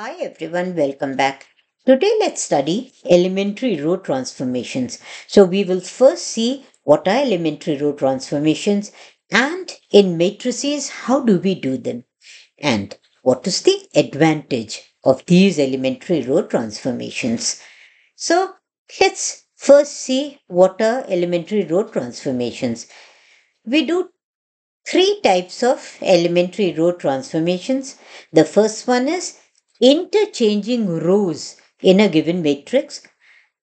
Hi everyone, welcome back. Today let's study elementary row transformations. So we will first see what are elementary row transformations and in matrices how do we do them and what is the advantage of these elementary row transformations. So let's first see what are elementary row transformations. We do three types of elementary row transformations. The first one is interchanging rows in a given matrix.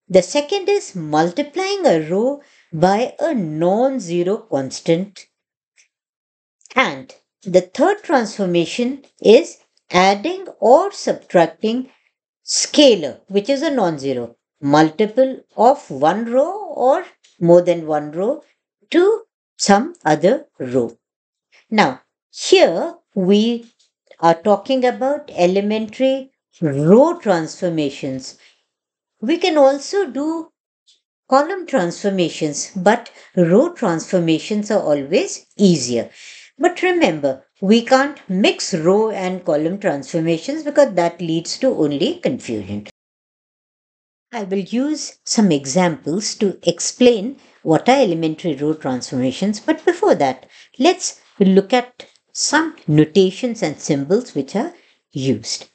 The second is multiplying a row by a non-zero constant. And the third transformation is adding or subtracting scalar, which is a non-zero, multiple of one row or more than one row to some other row. Now, here we are talking about elementary row transformations. We can also do column transformations, but row transformations are always easier. But remember, we can't mix row and column transformations because that leads to only confusion. I will use some examples to explain what are elementary row transformations, but before that, let's look at some notations and symbols which are used.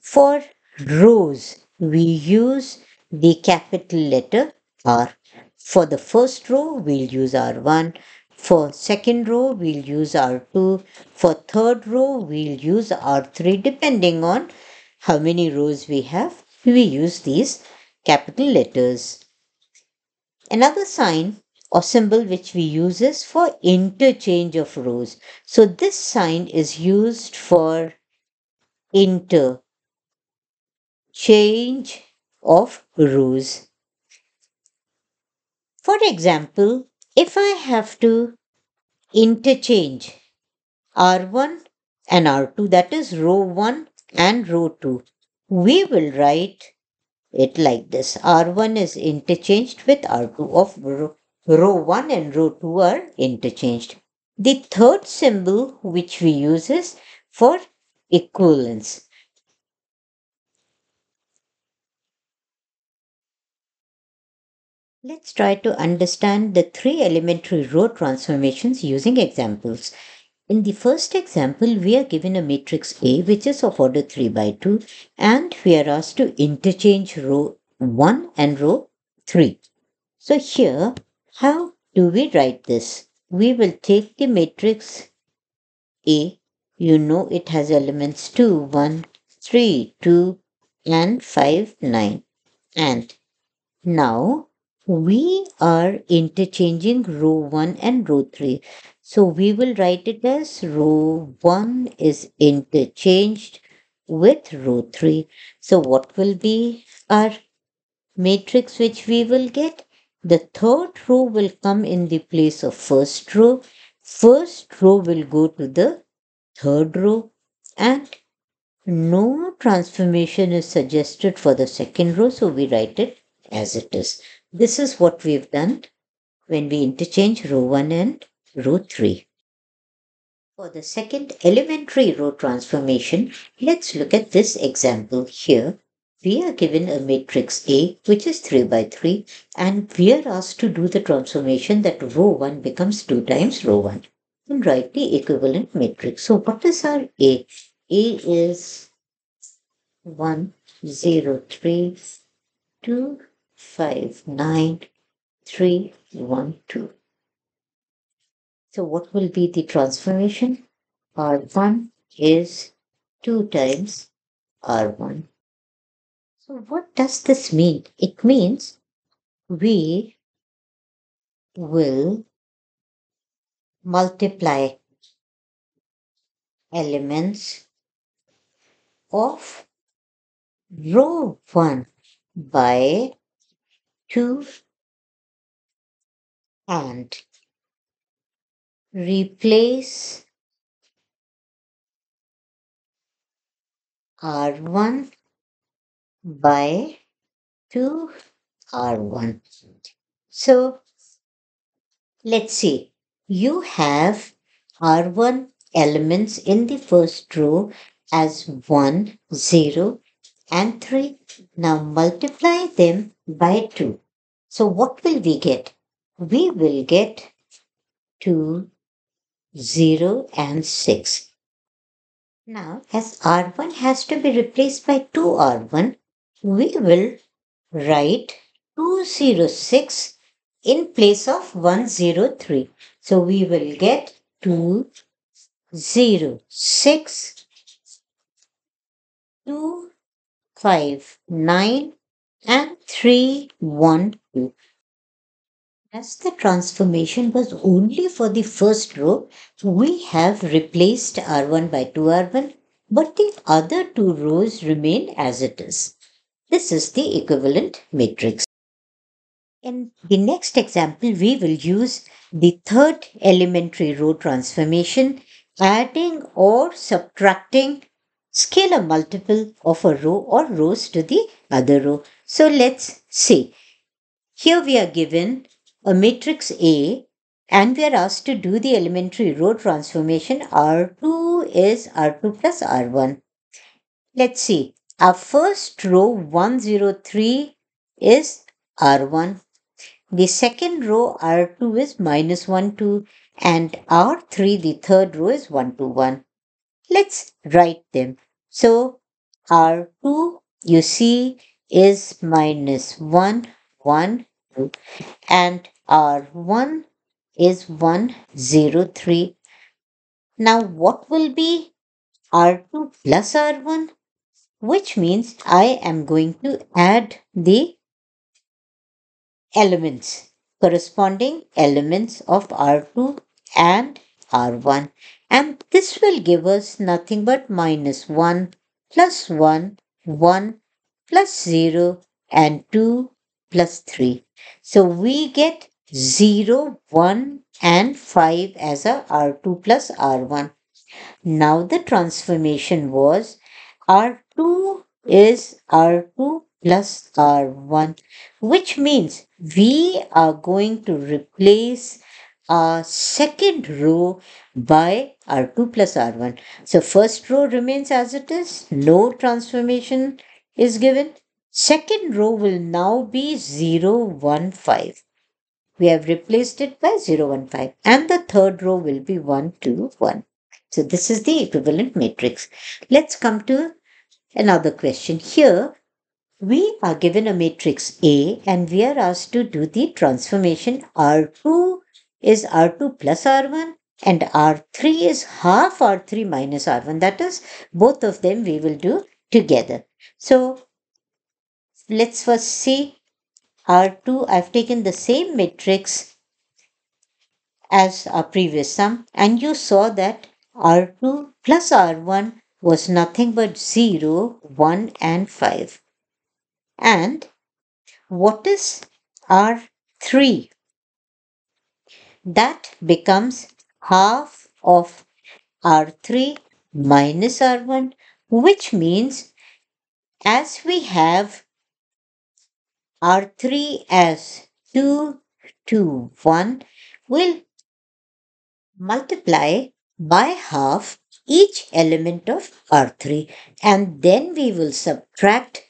For rows, we use the capital letter R. For the first row, we'll use R1. For second row, we'll use R2. For third row, we'll use R3 depending on how many rows we have. We use these capital letters. Another sign or symbol which we use is for interchange of rows. So this sign is used for inter change of rows. For example, if I have to interchange R1 and R2 that is row 1 and row 2 we will write it like this R1 is interchanged with R2 of row Row 1 and row 2 are interchanged. The third symbol which we use is for equivalence. Let's try to understand the three elementary row transformations using examples. In the first example, we are given a matrix A which is of order 3 by 2 and we are asked to interchange row 1 and row 3. So here how do we write this? We will take the matrix A. You know it has elements 2, 1, 3, 2 and 5, 9. And now we are interchanging row 1 and row 3. So we will write it as row 1 is interchanged with row 3. So what will be our matrix which we will get? The third row will come in the place of first row. First row will go to the third row and no transformation is suggested for the second row so we write it as it is. This is what we've done when we interchange row 1 and row 3. For the second elementary row transformation, let's look at this example here we are given a matrix A, which is 3 by 3, and we are asked to do the transformation that row 1 becomes 2 times row 1. And write the equivalent matrix. So what is our A? A is 1, 0, 3, 2, 5, 9, 3, 1, 2. So what will be the transformation? R1 is 2 times R1 so, what does this mean? It means we will multiply elements of row 1 by 2 and replace R1 by 2 r 1. So let's see. You have R1 elements in the first row as 1, 0 and 3. Now multiply them by 2. So what will we get? We will get 2, 0 and 6. Now as R1 has to be replaced by 2R1, we will write 206 in place of 103. So we will get 206, 259 and 312. As the transformation was only for the first row, we have replaced R1 by 2R1, but the other two rows remain as it is. This is the equivalent matrix. In the next example, we will use the third elementary row transformation, adding or subtracting scalar multiple of a row or rows to the other row. So let's see. Here we are given a matrix A and we are asked to do the elementary row transformation R2 is R2 plus R1. Let's see. Our first row 103 is R1. The second row R2 is minus 1, 2 and R3 the third row is 1, 2, 1. Let's write them. So R2 you see is minus 1, 1, 2 and R1 is 1, 0, 3. Now what will be R2 plus R1? which means I am going to add the elements, corresponding elements of R2 and R1. And this will give us nothing but minus 1 plus 1, 1 plus 0 and 2 plus 3. So we get 0, 1 and 5 as a R2 plus R1. Now the transformation was R2 is R2 plus R1 which means we are going to replace our second row by R2 plus R1. So first row remains as it is, no transformation is given. Second row will now be 0, 1, 5. We have replaced it by 0, 1, 5 and the third row will be 1, 2, 1. So this is the equivalent matrix. Let's come to another question. Here we are given a matrix A and we are asked to do the transformation R2 is R2 plus R1 and R3 is half R3 minus R1. That is both of them we will do together. So let's first see R2. I've taken the same matrix as our previous sum and you saw that R2 plus R1 was nothing but 0, 1 and 5. And what is R3? That becomes half of R3 minus R1 which means as we have R3 as 2 1 will multiply by half each element of R3 and then we will subtract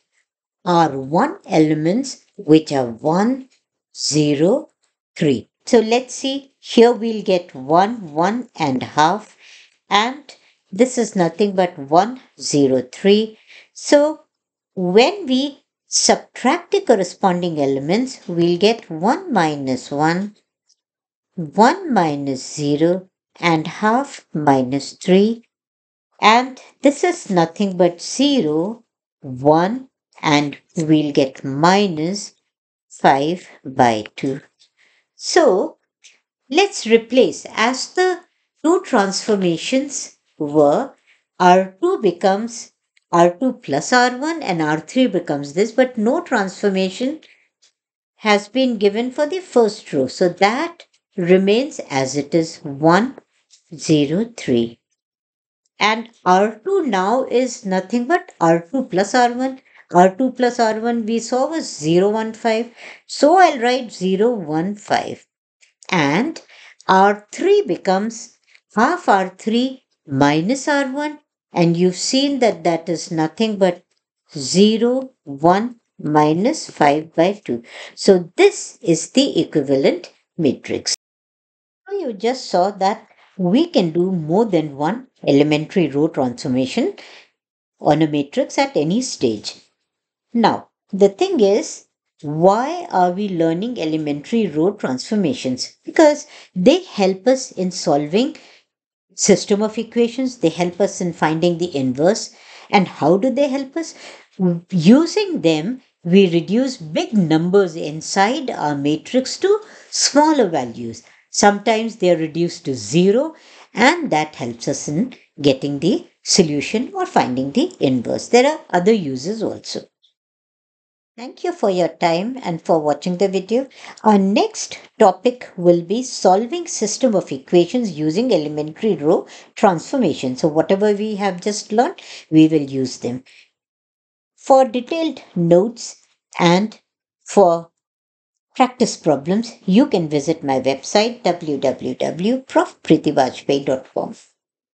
R1 elements which are 1, 0, 3. So let's see here we'll get 1, 1 and half and this is nothing but 1, 0, 3. So when we subtract the corresponding elements we'll get 1 minus 1, 1 minus 0, and half minus 3 and this is nothing but 0, 1 and we'll get minus 5 by 2. So let's replace as the two transformations were R2 becomes R2 plus R1 and R3 becomes this but no transformation has been given for the first row. So that remains as it is 1 0.03 and R2 now is nothing but R2 plus R1 R2 plus R1 we saw was 0.15 so I'll write 0.15 and R3 becomes half R3 minus R1 and you've seen that that is nothing but 0, 1 minus 5 by 2. So this is the equivalent matrix. So you just saw that we can do more than one elementary row transformation on a matrix at any stage. Now, the thing is, why are we learning elementary row transformations? Because they help us in solving system of equations, they help us in finding the inverse. And how do they help us? Using them, we reduce big numbers inside our matrix to smaller values. Sometimes they are reduced to zero and that helps us in getting the solution or finding the inverse. There are other uses also. Thank you for your time and for watching the video. Our next topic will be solving system of equations using elementary row transformation. So whatever we have just learned, we will use them. For detailed notes and for practice problems, you can visit my website www.profpritibajpayee.com.